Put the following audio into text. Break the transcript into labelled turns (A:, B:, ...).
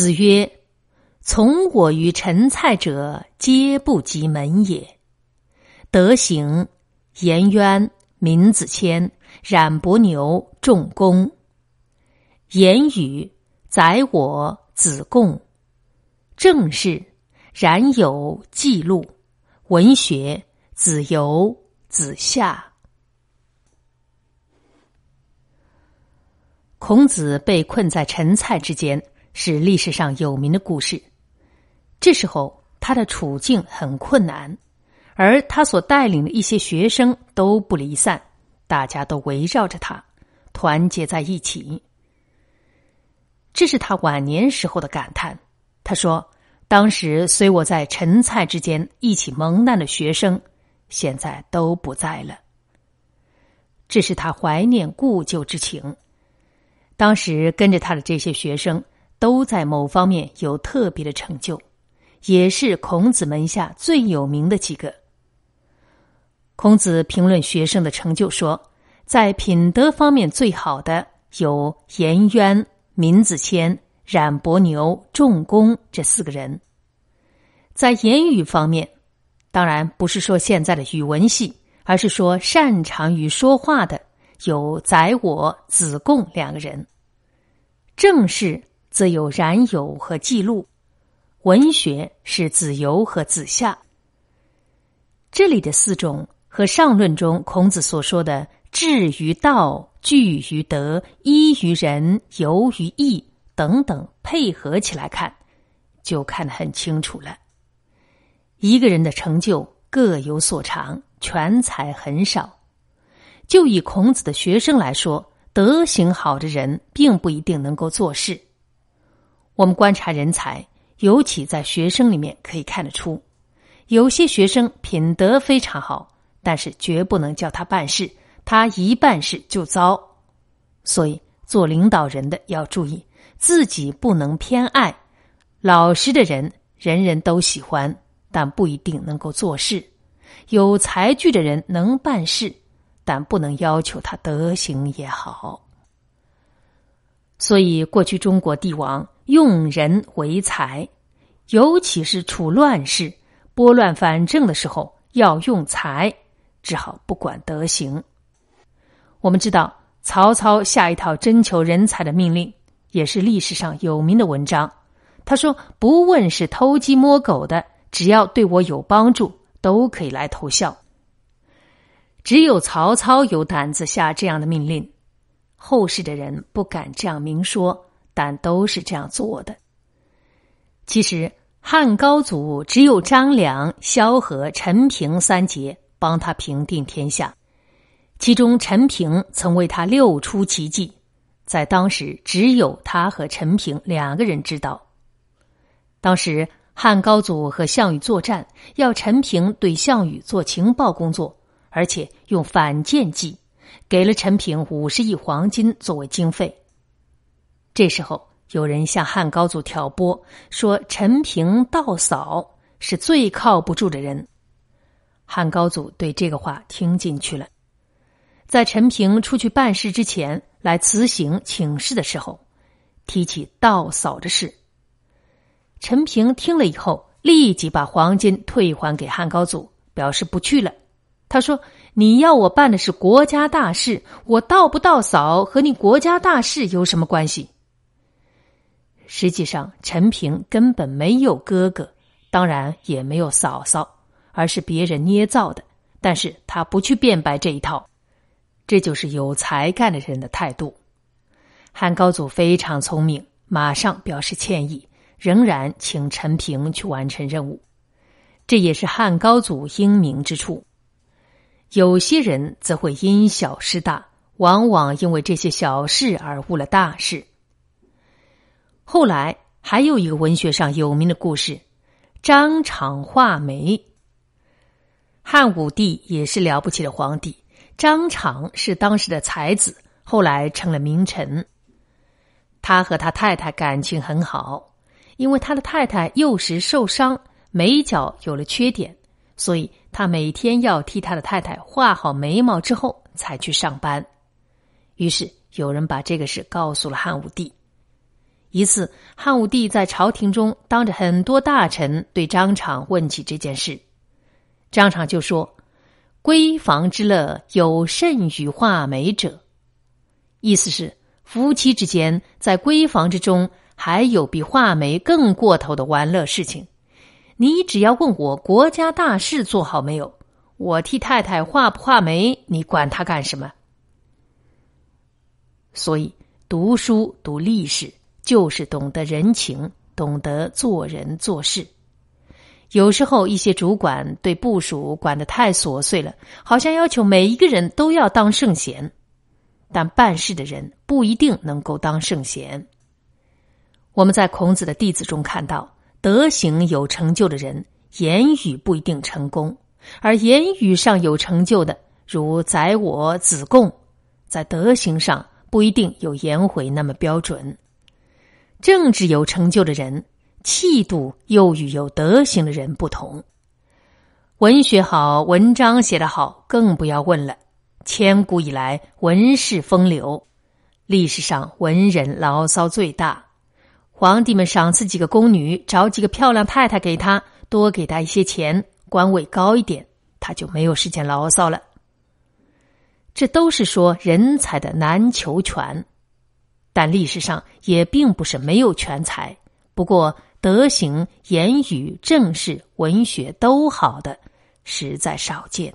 A: 子曰：“从我于陈蔡者，皆不及门也。德行，颜渊、闵子骞、冉伯牛、仲弓；言语，载我、子贡；正事，冉有、记录。文学，子游、子夏。”孔子被困在陈蔡之间。是历史上有名的故事。这时候他的处境很困难，而他所带领的一些学生都不离散，大家都围绕着他，团结在一起。这是他晚年时候的感叹。他说：“当时随我在陈蔡之间一起蒙难的学生，现在都不在了。”这是他怀念故旧之情。当时跟着他的这些学生。都在某方面有特别的成就，也是孔子门下最有名的几个。孔子评论学生的成就说，在品德方面最好的有颜渊、闵子骞、冉伯牛、仲弓这四个人。在言语方面，当然不是说现在的语文系，而是说擅长于说话的有宰我、子贡两个人。正是。则有冉有和记录，文学是子游和子夏。这里的四种和上论中孔子所说的“志于道，据于德，依于仁，游于义”等等配合起来看，就看得很清楚了。一个人的成就各有所长，全才很少。就以孔子的学生来说，德行好的人并不一定能够做事。我们观察人才，尤其在学生里面可以看得出，有些学生品德非常好，但是绝不能叫他办事，他一办事就糟。所以做领导人的要注意，自己不能偏爱老实的人，人人都喜欢，但不一定能够做事；有才具的人能办事，但不能要求他德行也好。所以过去中国帝王。用人为才，尤其是处乱世、拨乱反正的时候，要用才，只好不管德行。我们知道，曹操下一套征求人才的命令，也是历史上有名的文章。他说：“不问是偷鸡摸狗的，只要对我有帮助，都可以来投效。”只有曹操有胆子下这样的命令，后世的人不敢这样明说。但都是这样做的。其实汉高祖只有张良、萧何、陈平三杰帮他平定天下。其中陈平曾为他六出奇迹，在当时只有他和陈平两个人知道。当时汉高祖和项羽作战，要陈平对项羽做情报工作，而且用反间计，给了陈平五十亿黄金作为经费。这时候，有人向汉高祖挑拨说：“陈平道嫂是最靠不住的人。”汉高祖对这个话听进去了。在陈平出去办事之前来辞行请示的时候，提起道嫂的事。陈平听了以后，立即把黄金退还给汉高祖，表示不去了。他说：“你要我办的是国家大事，我道不道嫂和你国家大事有什么关系？”实际上，陈平根本没有哥哥，当然也没有嫂嫂，而是别人捏造的。但是他不去辩白这一套，这就是有才干的人的态度。汉高祖非常聪明，马上表示歉意，仍然请陈平去完成任务。这也是汉高祖英明之处。有些人则会因小失大，往往因为这些小事而误了大事。后来还有一个文学上有名的故事，《张敞画眉》。汉武帝也是了不起的皇帝，张敞是当时的才子，后来成了名臣。他和他太太感情很好，因为他的太太幼时受伤，眉角有了缺点，所以他每天要替他的太太画好眉毛之后才去上班。于是有人把这个事告诉了汉武帝。一次，汉武帝在朝廷中当着很多大臣，对张敞问起这件事，张敞就说：“闺房之乐，有甚于画眉者。”意思是，夫妻之间在闺房之中，还有比画眉更过头的玩乐事情。你只要问我国家大事做好没有，我替太太画不画眉，你管他干什么？所以，读书读历史。就是懂得人情，懂得做人做事。有时候，一些主管对部署管得太琐碎了，好像要求每一个人都要当圣贤。但办事的人不一定能够当圣贤。我们在孔子的弟子中看到，德行有成就的人，言语不一定成功；而言语上有成就的，如宰我、子贡，在德行上不一定有颜回那么标准。政治有成就的人，气度又与有德行的人不同。文学好，文章写得好，更不要问了。千古以来，文士风流，历史上文人牢骚最大。皇帝们赏赐几个宫女，找几个漂亮太太给他，多给他一些钱，官位高一点，他就没有时间牢骚了。这都是说人才的难求全。但历史上也并不是没有全才，不过德行、言语、政事、文学都好的，实在少见。